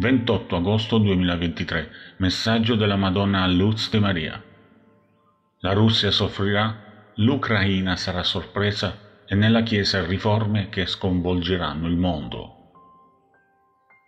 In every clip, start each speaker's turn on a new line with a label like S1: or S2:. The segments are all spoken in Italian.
S1: 28 agosto 2023 Messaggio della Madonna a Luz de Maria La Russia soffrirà, l'Ucraina sarà sorpresa e nella Chiesa riforme che sconvolgeranno il mondo.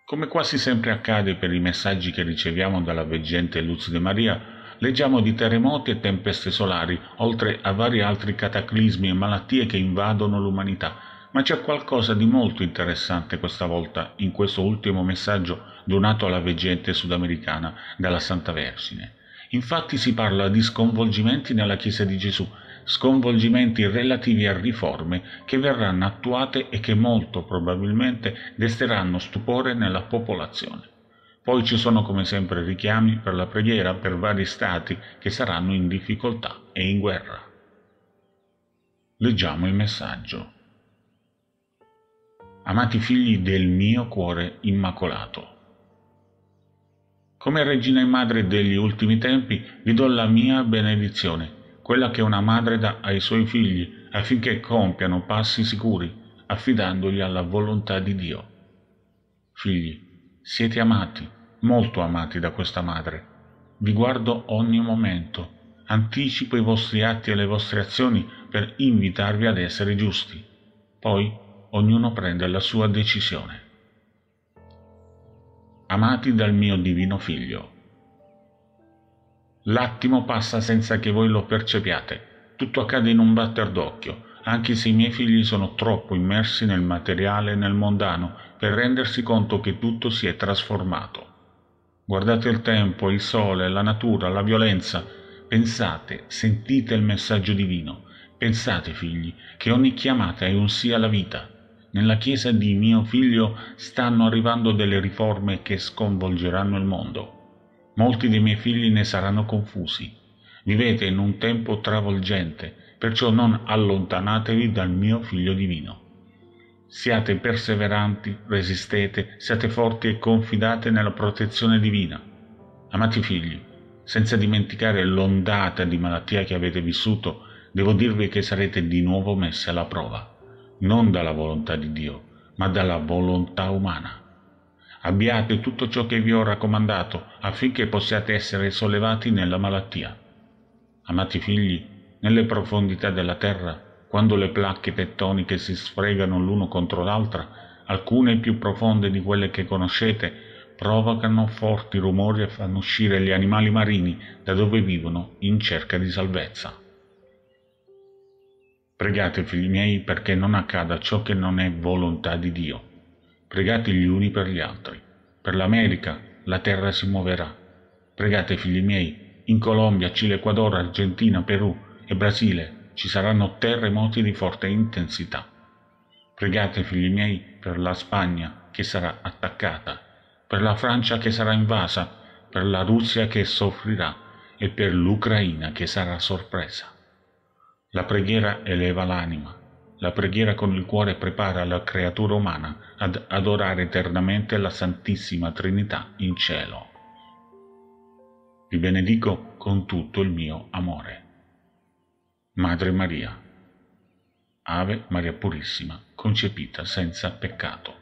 S1: Come quasi sempre accade per i messaggi che riceviamo dalla veggente Luz de Maria, leggiamo di terremoti e tempeste solari, oltre a vari altri cataclismi e malattie che invadono l'umanità ma c'è qualcosa di molto interessante questa volta in questo ultimo messaggio donato alla veggente sudamericana dalla Santa Vergine. Infatti si parla di sconvolgimenti nella Chiesa di Gesù, sconvolgimenti relativi a riforme che verranno attuate e che molto probabilmente desteranno stupore nella popolazione. Poi ci sono come sempre richiami per la preghiera per vari stati che saranno in difficoltà e in guerra. Leggiamo il messaggio amati figli del mio cuore immacolato. Come regina e madre degli ultimi tempi vi do la mia benedizione, quella che una madre dà ai suoi figli affinché compiano passi sicuri, affidandoli alla volontà di Dio. Figli, siete amati, molto amati da questa madre. Vi guardo ogni momento, anticipo i vostri atti e le vostre azioni per invitarvi ad essere giusti. Poi ognuno prende la sua decisione. Amati dal mio divino figlio. L'attimo passa senza che voi lo percepiate. Tutto accade in un batter d'occhio, anche se i miei figli sono troppo immersi nel materiale e nel mondano per rendersi conto che tutto si è trasformato. Guardate il tempo, il sole, la natura, la violenza. Pensate, sentite il messaggio divino. Pensate, figli, che ogni chiamata è un sì alla vita. Nella chiesa di mio figlio stanno arrivando delle riforme che sconvolgeranno il mondo. Molti dei miei figli ne saranno confusi. Vivete in un tempo travolgente, perciò non allontanatevi dal mio figlio divino. Siate perseveranti, resistete, siate forti e confidate nella protezione divina. Amati figli, senza dimenticare l'ondata di malattia che avete vissuto, devo dirvi che sarete di nuovo messi alla prova non dalla volontà di Dio, ma dalla volontà umana. Abbiate tutto ciò che vi ho raccomandato affinché possiate essere sollevati nella malattia. Amati figli, nelle profondità della terra, quando le placche tettoniche si sfregano l'uno contro l'altra, alcune più profonde di quelle che conoscete, provocano forti rumori e fanno uscire gli animali marini da dove vivono in cerca di salvezza. Pregate, figli miei, perché non accada ciò che non è volontà di Dio. Pregate gli uni per gli altri. Per l'America la terra si muoverà. Pregate, figli miei, in Colombia, Cile, Ecuador, Argentina, Perù e Brasile ci saranno terremoti di forte intensità. Pregate, figli miei, per la Spagna che sarà attaccata, per la Francia che sarà invasa, per la Russia che soffrirà e per l'Ucraina che sarà sorpresa. La preghiera eleva l'anima. La preghiera con il cuore prepara la creatura umana ad adorare eternamente la Santissima Trinità in cielo. Vi benedico con tutto il mio amore. Madre Maria, Ave Maria Purissima, concepita senza peccato.